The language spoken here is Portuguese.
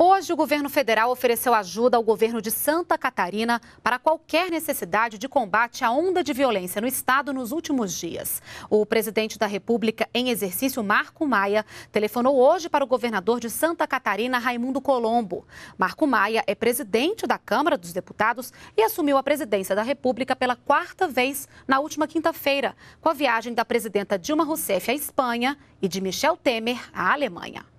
Hoje, o governo federal ofereceu ajuda ao governo de Santa Catarina para qualquer necessidade de combate à onda de violência no estado nos últimos dias. O presidente da República em exercício, Marco Maia, telefonou hoje para o governador de Santa Catarina, Raimundo Colombo. Marco Maia é presidente da Câmara dos Deputados e assumiu a presidência da República pela quarta vez na última quinta-feira, com a viagem da presidenta Dilma Rousseff à Espanha e de Michel Temer à Alemanha.